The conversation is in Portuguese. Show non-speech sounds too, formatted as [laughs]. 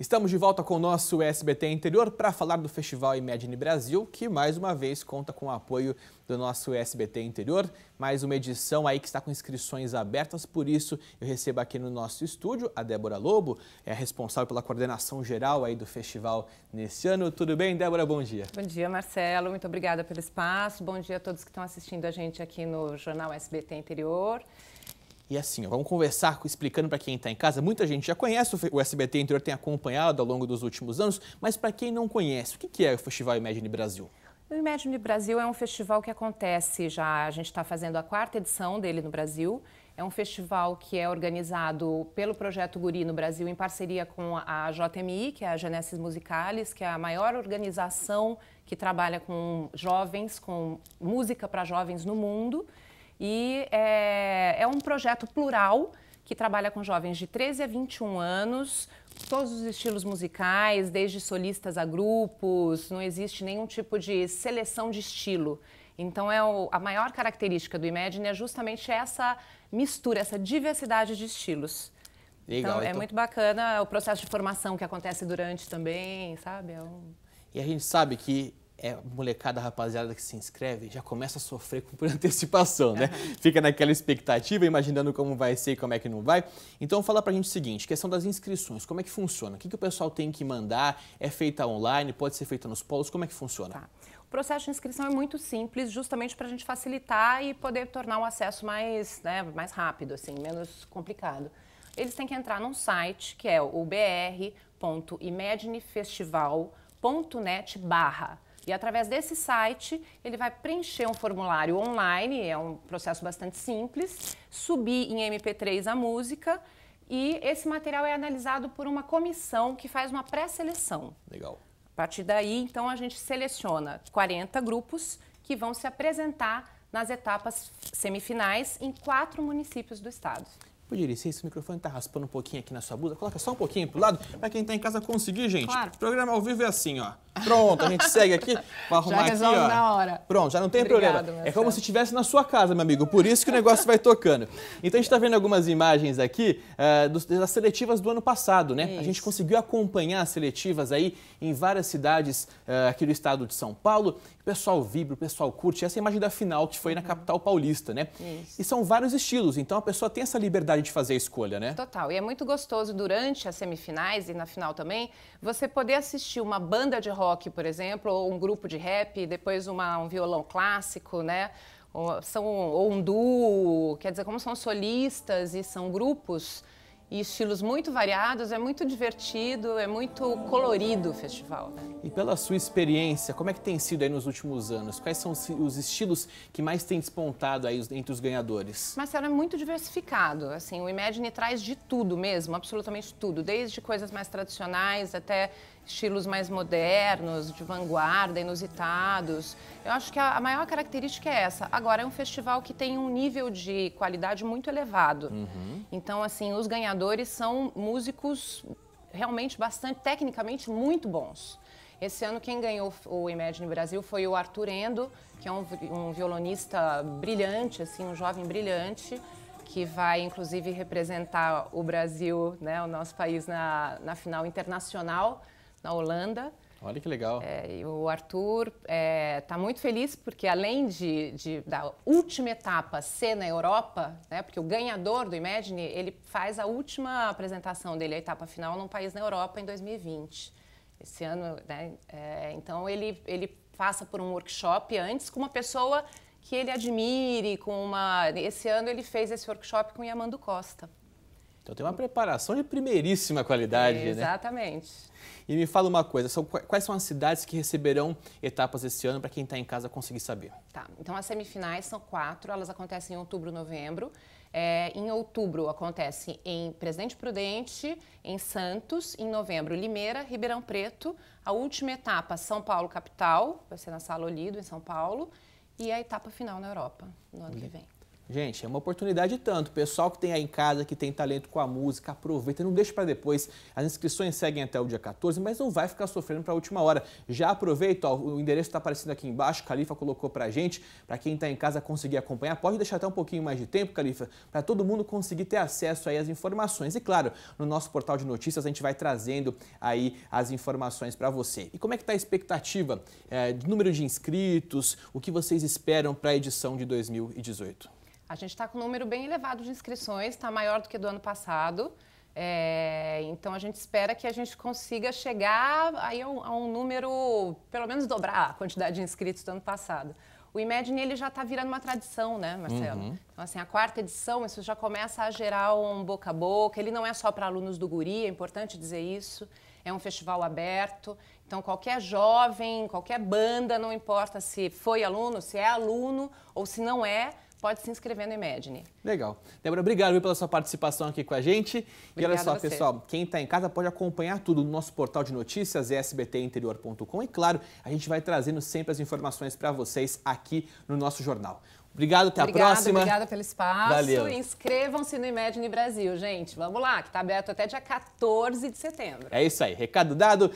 Estamos de volta com o nosso SBT Interior para falar do Festival Imagine Brasil, que mais uma vez conta com o apoio do nosso SBT Interior. Mais uma edição aí que está com inscrições abertas, por isso eu recebo aqui no nosso estúdio a Débora Lobo, é responsável pela coordenação geral aí do festival nesse ano. Tudo bem, Débora? Bom dia. Bom dia, Marcelo. Muito obrigada pelo espaço. Bom dia a todos que estão assistindo a gente aqui no Jornal SBT Interior. E assim, ó, vamos conversar, explicando para quem está em casa. Muita gente já conhece, o SBT Interior tem acompanhado ao longo dos últimos anos, mas para quem não conhece, o que é o Festival Imagine Brasil? O Imagine Brasil é um festival que acontece já, a gente está fazendo a quarta edição dele no Brasil. É um festival que é organizado pelo Projeto Guri no Brasil em parceria com a JMI, que é a Genesis Musicalis, que é a maior organização que trabalha com jovens, com música para jovens no mundo. E é, é um projeto plural que trabalha com jovens de 13 a 21 anos, todos os estilos musicais, desde solistas a grupos, não existe nenhum tipo de seleção de estilo. Então, é o, a maior característica do Imagine é justamente essa mistura, essa diversidade de estilos. Legal, então, é então. muito bacana o processo de formação que acontece durante também, sabe? É um... E a gente sabe que é, molecada, rapaziada que se inscreve, já começa a sofrer [laughs] por antecipação, né? Fica naquela expectativa, imaginando como vai ser e como é que não vai. Então, fala pra gente o seguinte, questão das inscrições, como é que funciona? O que, que o pessoal tem que mandar? É feita online? Pode ser feita nos polos? Como é que funciona? Tá. O processo de inscrição é muito simples, justamente para a gente facilitar e poder tornar o acesso mais, né, mais rápido, assim, menos complicado. Eles têm que entrar num site que é o br.imednefestival.net barra e através desse site, ele vai preencher um formulário online, é um processo bastante simples, subir em MP3 a música e esse material é analisado por uma comissão que faz uma pré-seleção. Legal. A partir daí, então, a gente seleciona 40 grupos que vão se apresentar nas etapas semifinais em quatro municípios do estado. Podia se esse microfone está raspando um pouquinho aqui na sua blusa, coloca só um pouquinho pro lado, para quem está em casa conseguir, gente. Claro. O programa ao vivo é assim, ó. Pronto, a gente segue aqui, para arrumar já aqui, ó. na hora. Pronto, já não tem Obrigado, problema. É como se estivesse na sua casa, meu amigo, por isso que o negócio vai tocando. Então a gente está vendo algumas imagens aqui uh, das seletivas do ano passado, né? Isso. A gente conseguiu acompanhar as seletivas aí em várias cidades uh, aqui do estado de São Paulo. O pessoal vibra, o pessoal curte. Essa é a imagem da final que foi na uhum. capital paulista, né? Isso. E são vários estilos, então a pessoa tem essa liberdade de fazer a escolha, né? Total, e é muito gostoso durante as semifinais e na final também, você poder assistir uma banda de rock rock, por exemplo, ou um grupo de rap, depois uma, um violão clássico, né? Ou, são, ou um duo, quer dizer, como são solistas e são grupos e estilos muito variados, é muito divertido, é muito colorido o festival. Né? E pela sua experiência, como é que tem sido aí nos últimos anos? Quais são os estilos que mais têm despontado aí entre os ganhadores? Marcelo, é muito diversificado, assim, o Imagine traz de tudo mesmo, absolutamente tudo, desde coisas mais tradicionais até estilos mais modernos, de vanguarda, inusitados. Eu acho que a, maior característica é essa. Agora, é um festival que tem um nível de qualidade muito elevado. Uhum. Então, assim, os ganhadores são músicos realmente bastante, tecnicamente, muito bons. Esse ano quem ganhou o Imagine Brasil foi o Arthur Endo, que é um, um violonista brilhante, assim, um jovem brilhante, que vai inclusive representar o Brasil, né, o nosso país na, na final internacional na Holanda. Olha que legal. É, o Arthur está é, tá muito feliz porque além de, de, da última etapa ser na Europa, né, porque o ganhador do Imagine ele faz a última apresentação dele, a etapa final, num país na Europa em 2020. Esse ano, né, é, então ele ele passa por um workshop antes com uma pessoa que ele admire, com uma. Esse ano ele fez esse workshop com Yamando Costa. Então tem uma preparação de primeiríssima qualidade, é, Exatamente. Né? E me fala uma coisa, são, quais são as cidades que receberão etapas esse ano para quem está em casa conseguir saber? Tá, então as semifinais são quatro, elas acontecem em outubro, e novembro. É, em outubro acontece em Presidente Prudente, em Santos, em novembro Limeira, Ribeirão Preto. A última etapa São Paulo capital, vai ser na Sala Olido em São Paulo, e a etapa final na Europa no ano Sim. que vem. Gente, é uma oportunidade tanto. Pessoal que tem aí em casa, que tem talento com a música, aproveita, não deixa para depois. As inscrições seguem até o dia 14, mas não vai ficar sofrendo para a última hora. Já aproveita, ó, o endereço está aparecendo aqui embaixo, o Califa colocou para gente, para quem está em casa conseguir acompanhar. Pode deixar até um pouquinho mais de tempo, Califa, para todo mundo conseguir ter acesso aí às informações. E claro, no nosso portal de notícias a gente vai trazendo aí as informações para você. E como é que está a expectativa é, de número de inscritos, o que vocês esperam para a edição de 2018? A gente está com um número bem elevado de inscrições, está maior do que do ano passado. É, então a gente espera que a gente consiga chegar aí a um, a um, número, pelo menos dobrar a quantidade de inscritos do ano passado. O Imagine ele já está virando uma tradição, né, Marcelo? Uhum. Então assim a quarta edição isso já começa a gerar um boca a boca. Ele não é só para alunos do Guri, é importante dizer isso. É um festival aberto, então qualquer jovem, qualquer banda, não importa se foi aluno, se é aluno ou se não é, pode se inscrever no Imagine. Legal. Débora, obrigado pela sua participação aqui com a gente. Obrigada e olha só, pessoal, quem está em casa pode acompanhar tudo no nosso portal de notícias, sbtinterior.com. E claro, a gente vai trazendo sempre as informações para vocês aqui no nosso jornal. Obrigado, até obrigada, a próxima. Obrigada pelo espaço. Valeu. Inscrevam-se no Imagine Brasil, gente. Vamos lá, que está aberto até dia 14 de setembro. É isso aí, recado dado.